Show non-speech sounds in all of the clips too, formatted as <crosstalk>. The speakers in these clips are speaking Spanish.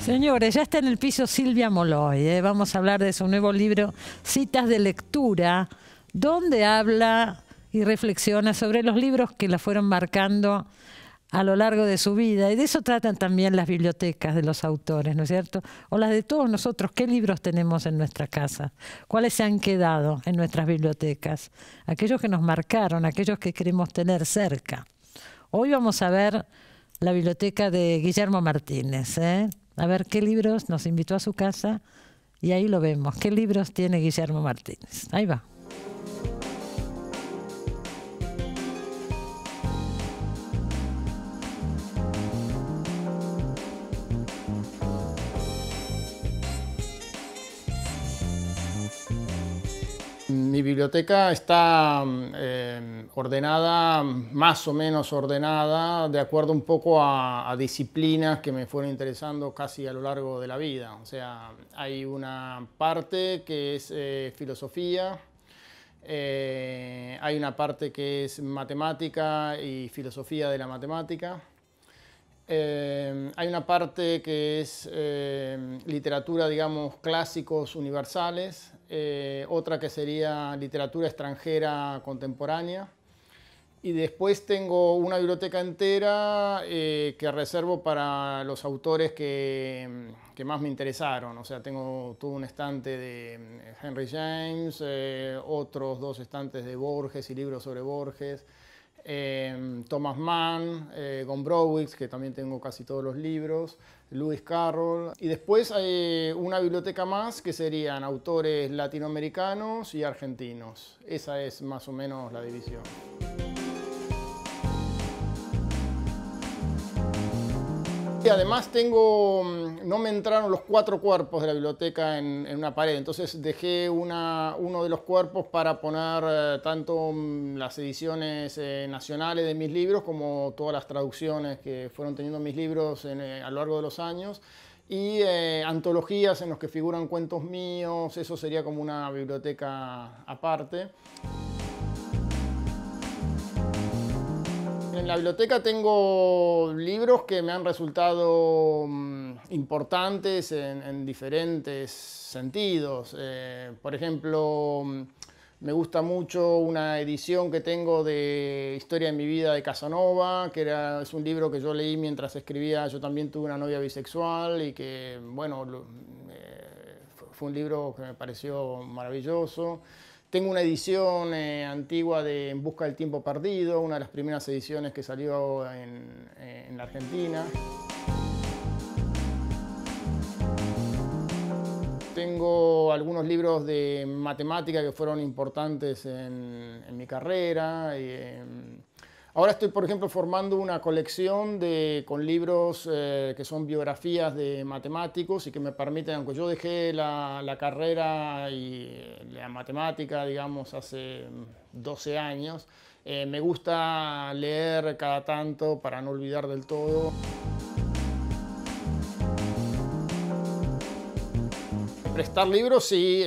Señores, ya está en el piso Silvia Moloy. ¿eh? Vamos a hablar de su nuevo libro, Citas de Lectura, donde habla y reflexiona sobre los libros que la fueron marcando a lo largo de su vida. Y de eso tratan también las bibliotecas de los autores, ¿no es cierto? O las de todos nosotros. ¿Qué libros tenemos en nuestra casa? ¿Cuáles se han quedado en nuestras bibliotecas? Aquellos que nos marcaron, aquellos que queremos tener cerca. Hoy vamos a ver la biblioteca de Guillermo Martínez. ¿eh? A ver qué libros nos invitó a su casa y ahí lo vemos. ¿Qué libros tiene Guillermo Martínez? Ahí va. mi biblioteca está mm, eh, ordenada, más o menos ordenada, de acuerdo un poco a, disciplinas que me fueron interesando casi a lo largo de la vida. O sea, hay una parte que es eh, filosofía, eh, hay una parte que es matemática y filosofía de la matemática. hay una parte que es literatura, digamos, clásicos universales, eh, otra que sería literatura extranjera contemporánea. Y después tengo una biblioteca entera eh, que reservo para los autores que, más me interesaron. O sea, tengo todo un estante de eh, Henry James, otros dos estantes de Borges y libros sobre Borges. Em, Thomas Mann, eh, Gombrowicz, que también tengo casi todos los libros, Lewis Carroll. Y después hay eh, una biblioteca más que serían autores latinoamericanos y argentinos. Esa es más o menos la división. Y además tengo mm, no me entraron los cuatro cuerpos de la biblioteca en, una pared, entonces dejé una, uno de los cuerpos para poner eh, tanto mm, las ediciones eh, nacionales de mis libros como todas las traducciones que fueron teniendo mis libros eh, a lo largo de los años y antologías en los que figuran cuentos míos, eso sería como una biblioteca aparte. en la biblioteca tengo libros que me han resultado mm, importantes en, diferentes sentidos. Eh, por ejemplo, mm, me gusta mucho una edición que tengo de Historia de mi vida de Casanova, que era, es un libro que yo leí mientras escribía, yo también tuve una novia bisexual y que, bueno, eh, fue un libro que me pareció maravilloso. Tengo una edición eh, antigua de En Busca del Tiempo Perdido, una de las primeras ediciones que salió en, eh, la Argentina. Tengo algunos libros de matemática que fueron importantes en, mi carrera. Y, em, Ahora estoy, por ejemplo, formando una colección de, con libros eh, que son biografías de matemáticos y que me permiten, aunque yo dejé la, carrera y eh, la matemática, digamos, hace 12 mm, años, eh, me gusta leer cada tanto para no olvidar del todo. Prestar libros, sí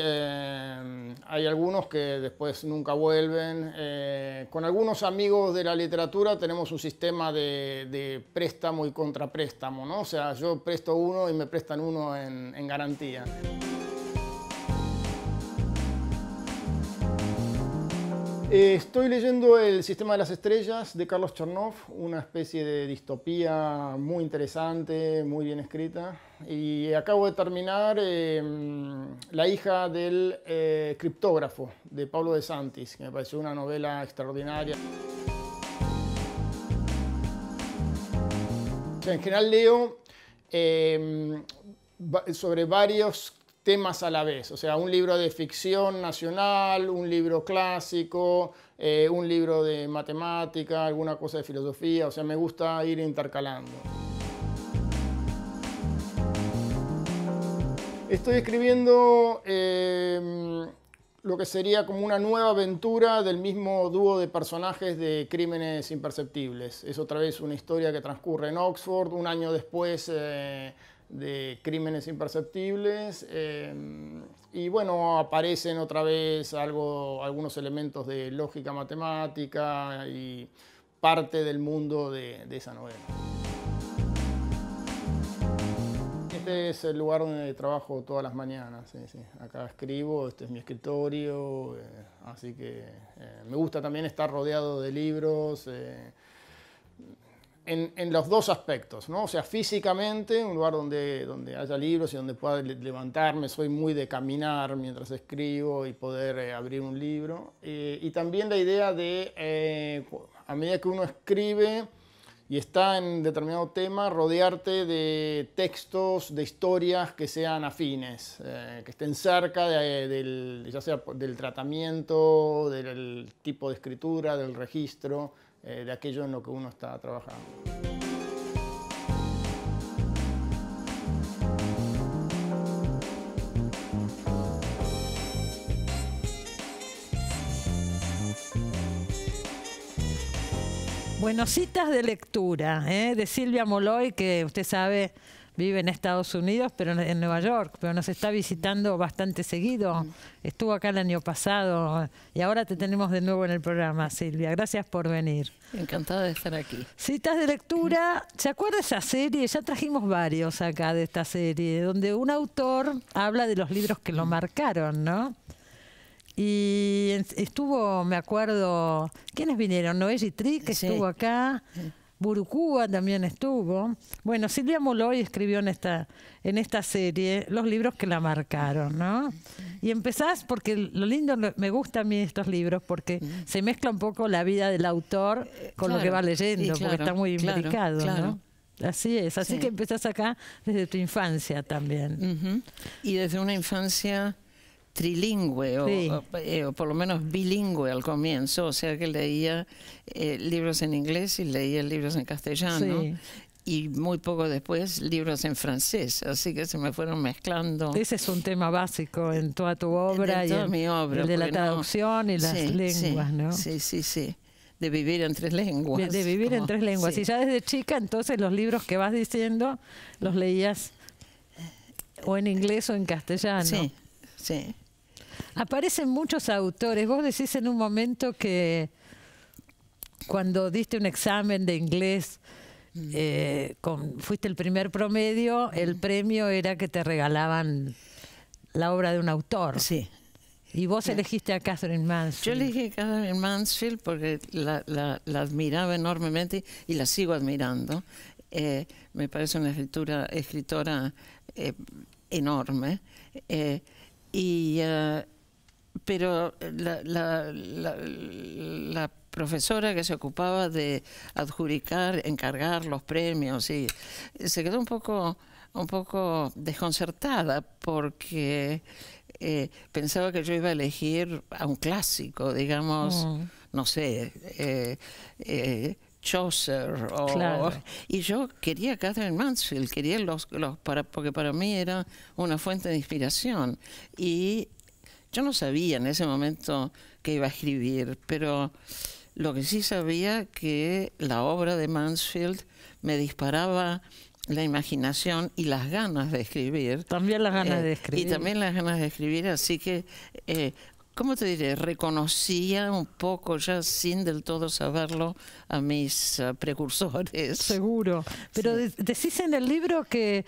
hay algunos que después nunca vuelven. Eh, con algunos amigos de la literatura tenemos un sistema de, préstamo y contrapréstamo, ¿no? O sea, yo presto uno y me prestan uno en, en garantía. Eh, estoy leyendo El Sistema de las Estrellas de Carlos Chernoff, una especie de distopía muy interesante, muy bien escrita y acabo de terminar eh, La hija del eh, criptógrafo de Pablo de Santis, que me pareció una novela extraordinaria. En general leo em, sobre varios temas a la vez, o sea, un libro de ficción nacional, un libro clásico, eh, un libro de matemática, alguna cosa de filosofía, o sea, me gusta ir intercalando. Estoy escribiendo em, lo que sería como una nueva aventura del mismo dúo de personajes de Crímenes Imperceptibles. Es otra vez una historia que transcurre en Oxford, un año después eh, de Crímenes Imperceptibles. Em, y bueno, aparecen otra vez algunos elementos de lógica matemática y parte del mundo de esa novela. Este es el lugar donde trabajo todas las mañanas. Sí, sí. Acá escribo, este es mi escritorio, eh, así que eh, me gusta también estar rodeado de libros. Eh, en, en, los dos aspectos, ¿no? O sea, físicamente, un lugar donde, donde haya libros y donde pueda levantarme, soy muy de caminar mientras escribo y poder abrir un libro. y también la idea de, a medida que uno escribe, y está en determinado tema, rodearte de textos, de historias que sean afines, eh, que estén cerca del, ya sea del tratamiento, del tipo de escritura, del registro, eh, de aquello en lo que uno está trabajando. Bueno, citas de lectura, ¿eh? de Silvia Moloy, que usted sabe vive en Estados Unidos, pero en Nueva York, pero nos está visitando bastante seguido. Mm. Estuvo acá el año pasado y ahora te tenemos de nuevo en el programa, Silvia. Gracias por venir. Encantada de estar aquí. Citas de lectura, ¿se acuerda esa serie? Ya trajimos varios acá de esta serie, donde un autor habla de los libros que lo marcaron, ¿no? Y estuvo, me acuerdo, ¿quiénes vinieron? Noé Gitri, que estuvo acá. Burukúa también estuvo. Bueno, Silvia Moloy escribió en esta, en esta serie los libros que la marcaron, ¿no? Y empezás, porque lo lindo, me gusta a mí estos libros, porque se mezcla un poco la vida del autor eh, con lo que va leyendo, porque está muy implicado ¿no? Así es, así que empezás acá desde tu infancia también. Y desde una infancia trilingüe eh, o, por lo menos bilingüe al comienzo, o sea que leía eh, libros en inglés y leía libros en castellano. Y muy poco después libros en francés, así que se me fueron mezclando. Ese es un tema básico en toda tu obra. toda y mi obra. El de la traducción y las lenguas, ¿no? Sí, sí, sí de vivir en tres lenguas. De, vivir en tres lenguas. Y ya desde chica, entonces los libros que vas diciendo los leías o en inglés o en castellano. Sí, sí. Aparecen muchos autores. Vos decís en un momento que cuando diste un examen de inglés, mm. eh, con, fuiste el primer promedio, el mm. premio era que te regalaban la obra de un autor. Sí. Y vos elegiste a Catherine Mansfield. Yo elegí a Catherine Mansfield porque la, admiraba enormemente y la sigo admirando. Eh, me parece una escritura, escritora eh, enorme. y pero eh, la, profesora que se ocupaba de adjudicar, encargar los premios, se quedó un poco, un poco desconcertada porque eh, pensaba que yo iba a elegir a un clásico, digamos, mm. no sé. Eh, Chaucer o, y yo quería a Catherine Mansfield quería los, los para porque para mí era una fuente de inspiración y yo no sabía en ese momento que iba a escribir, pero lo que sí sabía que la obra de Mansfield me disparaba la imaginación y las ganas de escribir. También las ganas de eh, escribir. Y también las ganas de escribir, así que eh, ¿cómo te diré? Reconocía un poco, ya sin del todo saberlo, a mis eh, precursores. Seguro. Pero decís en el libro que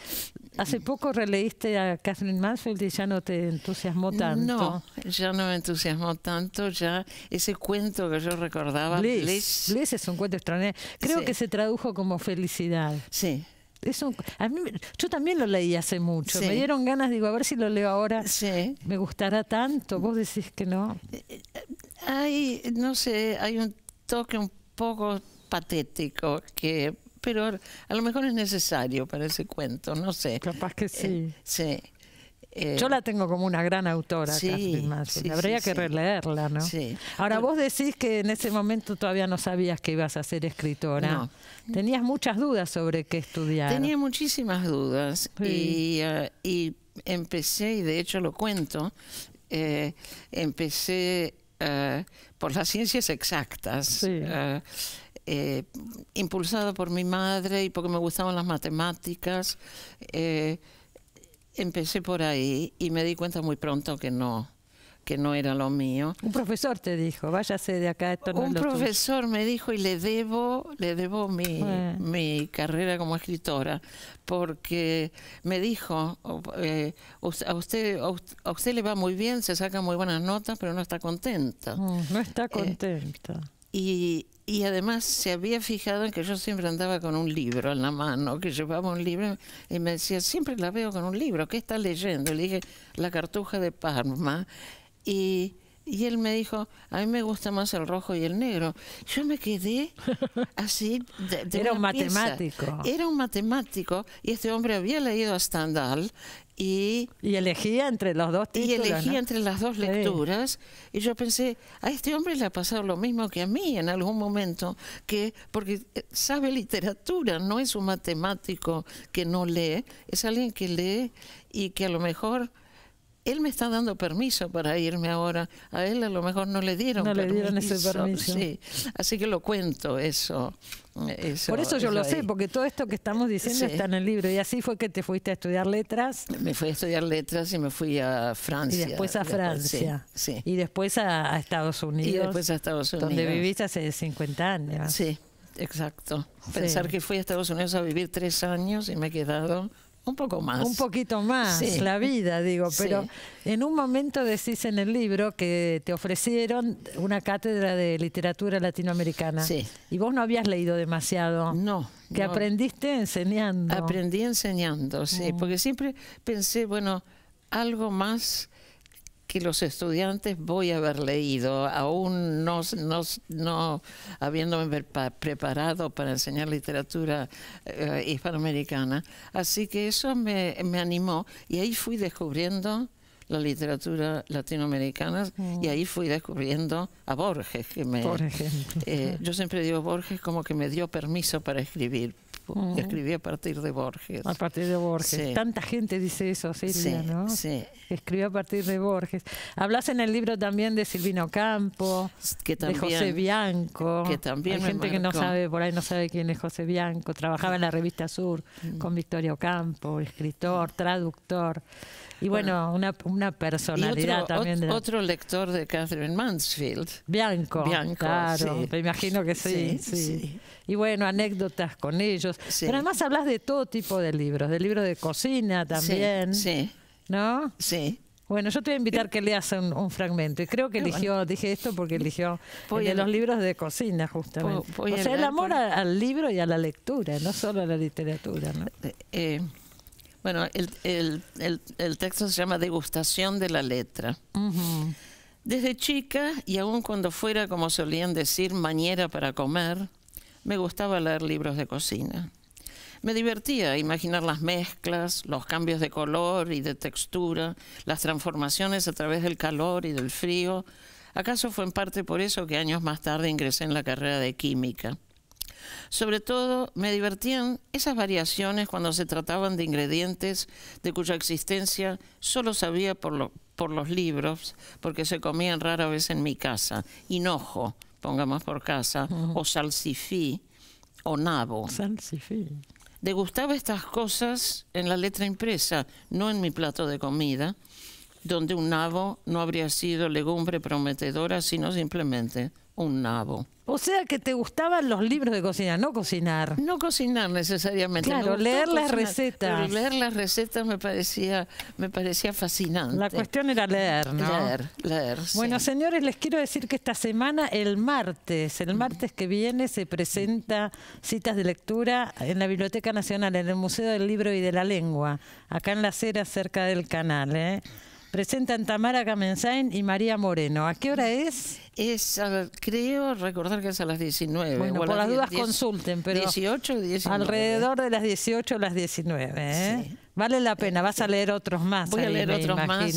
hace poco releíste a Catherine Mansfield y ya no te entusiasmó tanto. No, ya no me entusiasmó tanto. Ya ese cuento que yo recordaba, Bliss. Bliss, es un cuento extraño. Creo que se tradujo como felicidad. Sí. Eso, a mí, yo también lo leí hace mucho. Me dieron ganas, digo, a ver si lo leo ahora. Sí. Me gustará tanto. Vos decís que no. Eh, eh, hay, no sé, hay un toque un poco patético que, pero a lo mejor es necesario para ese cuento, no sé. Capaz que sí. Eh, sí. Eh, Yo la tengo como una gran autora, sí, Habría que releerla, ¿no? Ahora, vos decís que en ese momento todavía no sabías que ibas a ser escritora. Tenías muchas dudas sobre qué estudiar. Tenía muchísimas dudas eh, y, empecé, y de hecho lo cuento, eh, empecé por las ciencias exactas. impulsado impulsada por mi madre y porque me gustaban las matemáticas empecé por ahí y me di cuenta muy pronto que no que no era lo mío. Un profesor te dijo, váyase de acá. Esto no Un es profesor me dijo y le debo, le debo mi, mi carrera como escritora, porque me dijo, oh, eh, a, usted, usted le va muy bien, se saca muy buenas notas, pero no está contenta. no está eh, contenta. y, y además se había fijado en que yo siempre andaba con un libro en la mano, que llevaba un libro, y me decía, siempre la veo con un libro, ¿qué está leyendo? Le dije, La Cartuja de Parma, y, él me dijo, a mí me gusta más el rojo y el negro. Yo me quedé <laughs> así. Era un matemático. Era un matemático, y este hombre había leído a Stendhal, y, elegía entre los dos títulos. Y elegía entre las dos lecturas. Y yo pensé, a este hombre le ha pasado lo mismo que a mí en algún momento, que porque eh, sabe literatura, no es un matemático que no lee, es alguien que lee y que a lo mejor él me está dando permiso para irme ahora. A él a lo mejor no le dieron, no Le dieron ese permiso. Así que lo cuento eso. Por eso yo lo sé, porque todo esto que estamos diciendo está en el libro. Y así fue que te fuiste a estudiar letras. Me fui a estudiar letras y me fui a Francia. Y después a Francia. y después a, a, Estados Unidos. Y después a Estados Unidos. Donde viviste hace 50 años. Sí, exacto. Pensar que fui a Estados Unidos a vivir tres años y me he quedado un poco más. Un poquito más, la vida, digo. Pero en un momento decís en el libro que te ofrecieron una cátedra de literatura latinoamericana. Sí. Y vos no habías leído demasiado. No. Que aprendiste enseñando. Aprendí enseñando, sí. Mm. Porque siempre pensé, bueno, algo más los estudiantes voy a haber leído, aún no, no, habiéndome preparado para enseñar literatura eh, hispanoamericana. Así que eso me, animó y ahí fui descubriendo la literatura latinoamericana y mm. ahí fui descubriendo a Borges. Que me, eh, yo siempre digo Borges como que me dio permiso para escribir, Escribí a partir de Borges. A partir de Borges. Tanta gente dice eso, Silvia, sí, ¿no? Sí. Escribió a partir de Borges. Hablas en el libro también de Silvino Campo, de José Bianco. Que también Hay gente que no sabe, por ahí no sabe quién es José Bianco. Trabajaba en la revista Sur mm. con Victorio Campo escritor, traductor. Y bueno, una, personalidad también. De... Otro lector de Catherine Mansfield. Bianco. Bianco claro, me imagino que sí. Y bueno, anécdotas con ellos. Pero además hablas de todo tipo de libros, de libros de cocina también. Sí. ¿No? Sí. Bueno, yo te voy a invitar que leas un, un fragmento. Y creo que eligió, dije esto porque eligió de los libros de cocina, justamente. o sea, el amor al libro y a la lectura, no solo a la literatura. Eh, eh, bueno, el, texto se llama Degustación de la letra. Desde chica, y aún cuando fuera, como solían decir, mañera para comer, me gustaba leer libros de cocina. Me divertía imaginar las mezclas, los cambios de color y de textura, las transformaciones a través del calor y del frío. ¿Acaso fue en parte por eso que años más tarde ingresé en la carrera de química? Sobre todo me divertían esas variaciones cuando se trataban de ingredientes de cuya existencia solo sabía por, por los libros, porque se comían rara vez en mi casa. Hinojo, pongamos por casa, o salsifí, o nabo. Salsifí. Degustaba estas cosas en la letra impresa, no en mi plato de comida, donde un nabo no habría sido legumbre prometedora, sino simplemente un nabo. O sea que te gustaban los libros de cocina, no cocinar. No cocinar necesariamente. Claro, leer las recetas. leer las recetas me parecía, me parecía fascinante. La cuestión era leer, ¿no? Leer, leer. Bueno, señores, les quiero decir que esta semana, el martes, el martes que viene, se presenta citas de lectura en la Biblioteca Nacional, en el Museo del Libro y de la Lengua, acá en la acera cerca del canal, ¿eh? Presentan Tamara Camenzain y María Moreno. ¿A qué hora es? Es, creo, recordar que es a las 19. Bueno, por las, dudas consulten, pero... 18 19. Alrededor de las 18 o las 19, ¿eh? Vale la pena, vas a eh, leer otros más. Voy a leer otros más,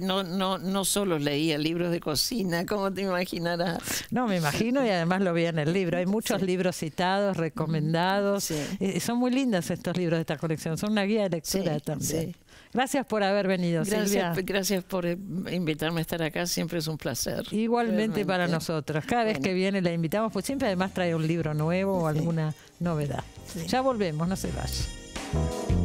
no, no, no solo leía libros de cocina, como te imaginarás. No, me imagino y además lo vi en el libro. Hay muchos libros citados, recomendados. Eh, son muy lindos estos libros de esta colección, son una guía de lectura sí, también. Gracias por haber venido. Gracias, gracias por eh, invitarme a estar acá, siempre es un placer. Igualmente para nosotros. Cada vez que viene la invitamos, pues siempre además trae un libro nuevo o alguna novedad. Ya volvemos, no se vaya.